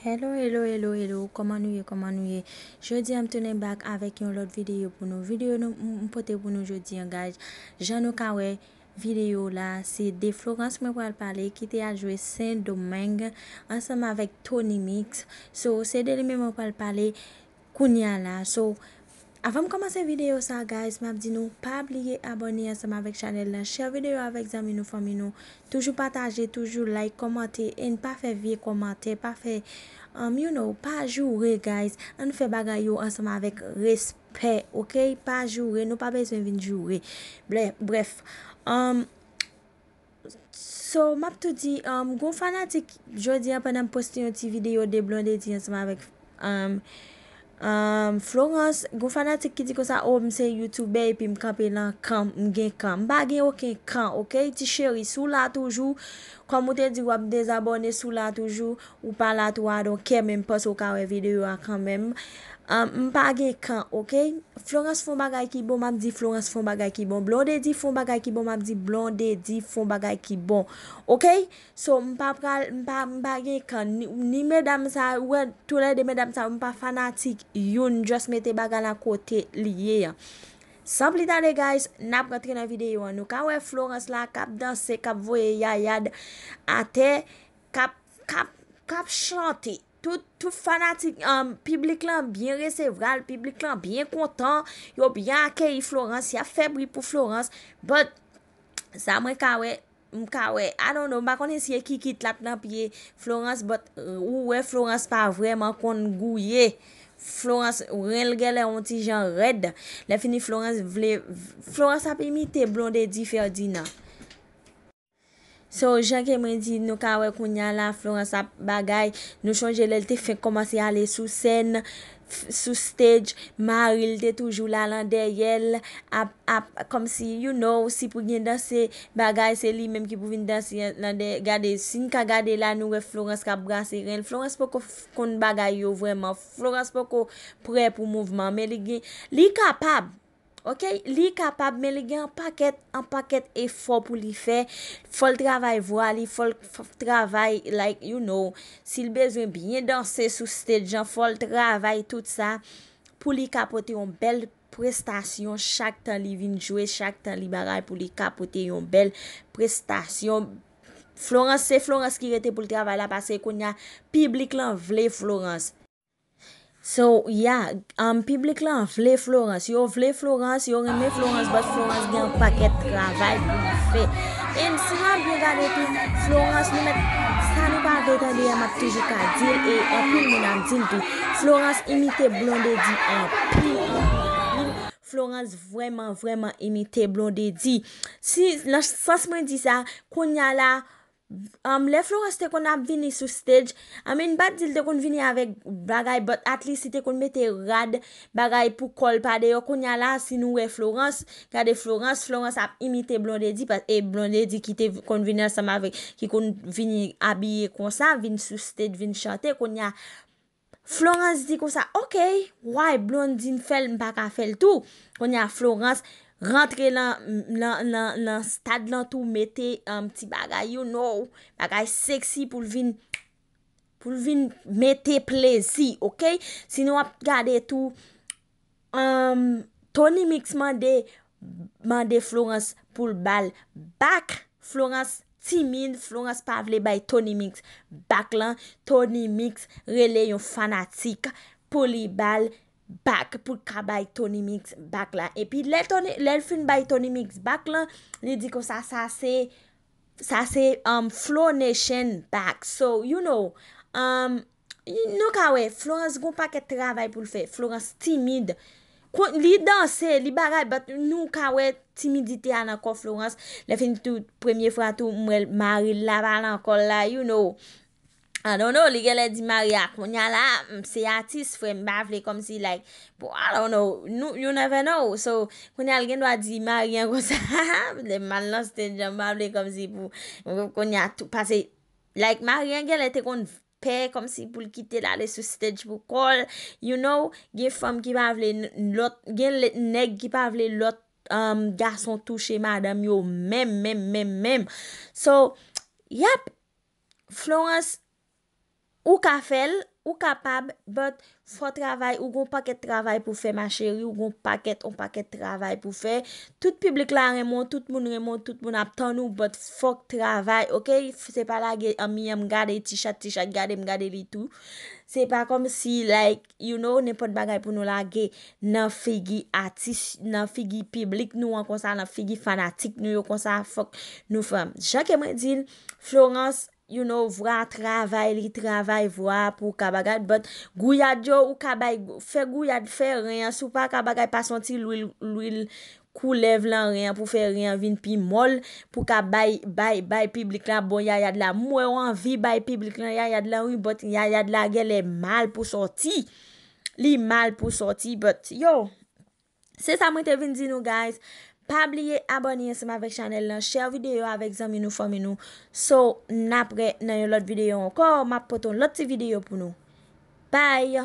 Hello, hello, hello, hello, como anou ye, como anou ye. Je di am tounen bak avèk yon lot videyo pou nou. Videyo nou mpote pou nou je di an, guys. Je nou kawè videyo la, se de Florence mè mwen pal pale, ki te a jwè Saint-Domingue, ansèm avèk Tony Mix. So, se de lè mè mwen pal pale, Kounia la, so... Afam komanse video sa guys, map di nou, pa bliye abonye ansama vek chanel la. Che videyo avek zami nou, fomi nou. Toujou pataje, toujou like, komante, en pa fe vie komante, pa fe, um, you know, pa jure guys. An fe bagay yo ansama vek respet, ok? Pa jure, nou pa bezwen vin jure. Bref. Um, so, map tou di, um, goun fanatik jodi apen am poste yon ti video de blonde ti ansama vek... Florens, go fanatik ki di ko sa o oh, mse YouTube pe m kapen la kan, m gen kan, m bagen o ken kan, ok, ti cheri, sou la toujou, kwa mouten di wap desabone, sou la toujou, ou pala touwa, don kemen pos o kawe videyo a kan menm. Mpa ge kan, ok? Florence fon bagay ki bon, mam di Florence fon bagay ki bon. Blonde di fon bagay ki bon, mam di blonde di fon bagay ki bon. Ok? So, mpa ge kan. Ni me dam sa, ouwe, toule de me dam sa, mpa fanatik yon. Just meti bagay la kote liye. Samp li tade guys, nap gati na videyo an. Nou ka we Florence la, kap danse, kap voye, ya yad. Ate, kap, kap, kap shloti. Tou fanatik an, piblik lan bien resevral, piblik lan bien kontan, yo bien akeyi Florence, ya febri pou Florence. Bot, sa mwen kawè, mkawè, anon nou, mba konen siye ki ki tlap nan piye Florence, bot, euh, ouwe Florence pa vwèman kon gouye. Florence, ouwen lge le ontijan red, le fini Florence vle, Florence ap imite blondè di Ferdinand. So, jen ke mwen di nou ka wè kon nyan la Florence ap bagay, nou chanje lèl te fèk komanse ale sou sèn, sou stèj, maril te toujou la landè yèl, ap ap, kom si, you know, si pou gwen danse bagay, se li mèm ki pou vin danse landè, gade, sin ka gade la nou wè Florence ka brase yèl. Florence pou kon bagay yo vwèman, Florence pou kon pre pou mouvman, me li gwen, li kapab. Ok, li kapab, men li gen an paket, an paket efo pou li fe, fol travay vwa li, fol travay like you know, si l bezwen binye dansè sou stèdjan, fol travay tout sa pou li kapote yon bel prestasyon chak tan li vinjwe, chak tan li baray pou li kapote yon bel prestasyon. Florens, se Florens ki rete pou l travay la, pase kon ya piblik lan vle Florens. So, ya, an piblik lan vle Florence. Yo vle Florence, yo reme Florence, bat Florence gen paket kravay. En, si an bie gade ti, Florence, nime, sa nipa deta li yaman toujou ka dir, e, epil moun an dil ti. Florence imite blonde di, epil moun an dil. Florence vreman, vreman imite blonde di. Si, la sas mwen di sa, konya la, Le Florence te kon ap vini sou stedj, ame in bat dil te kon vini avek bagay, but at least te kon mette rad bagay pou kol pa deyo, kon ya la sinou e Florence, kade Florence, Florence ap imite blondedi, e blondedi ki te kon vini asama avek, ki kon vini abye konsa, vini sou stedj, vini chante, kon ya... Florens di kousa, oke, woy, blondin fel mpaka fel tou. Konya Florens rentre nan stad lan tou, mette mti um, bagay you know, bagay seksi pou lvin, pou lvin mette plezi, oke. Sinon wap gade tou, um, toni miks mande Florens pou lbal bak Florens. Timid, Florence Pavle bay Tony Mix bak la. Tony Mix rele yon fanatik polibal bak pou kabay Tony Mix bak la. E pi lèl fin bay Tony Mix bak la, lèl di kon sa se um, Flo Nation bak. So, you know, um, florence goun pak et travay pou l'fè, Florence timid. Li danse, li baray, but nou kawe timidite anan kon Florence. Le finitou premye fwa tou mwen mari la pa anan kon la, you know. I don't know, li genle di maria. Konya la, mse artist fwe mbavle kom si like, I don't know, you never know. So, konya lgen do a di marian kon sa. Le man lan sten jan mbavle kom si pou. Konya a pase, like marian genle te kon... pe kom si pou l kite la de sou stedj pou kol, you know, gen fom ki pa vle lot, gen nek ki pa vle lot, um, gar son touche madam yo, mem, mem, mem, mem. So, yap, Florence ou ka fel, Ou kapab, but fok travay, ou goun paket travay pou fe, ma cheri, ou goun paket, ou paket travay pou fe. Tout publik la remon, tout moun remon, tout moun ap tan nou, but fok travay, ok? Se pa la ge, amye m gade, tisha tisha, gade m gade li tou. Se pa kom si, like, you know, ne pot bagay pou nou la ge, nan figi atish, nan figi publik nou an konsan, nan figi fanatik nou yo konsan, fok nou fem. Je ke mwen din, Florence... You know, vwa travay, li travay vwa pou kabagay. But, gouyad yo ou kabay, fe gouyad, fe reyan. Sou pa kabagay pa santi lwil koulev lan reyan pou fe reyan vin. Pi mol pou kabay, bay, bay piblik lan. Bon, ya yad la mwewan vi, bay piblik lan. Ya yad la ouy, wi, but, ya yad la gel le mal pou soti. Li mal pou soti. But, yo, se sa mwen te vin zin nou, guys. Pa bliye abonye seman vek chanel nan share videyo avek zanminou fominou. So napre nan yon lot videyo anko, map poton lot ti videyo pou nou. Bye!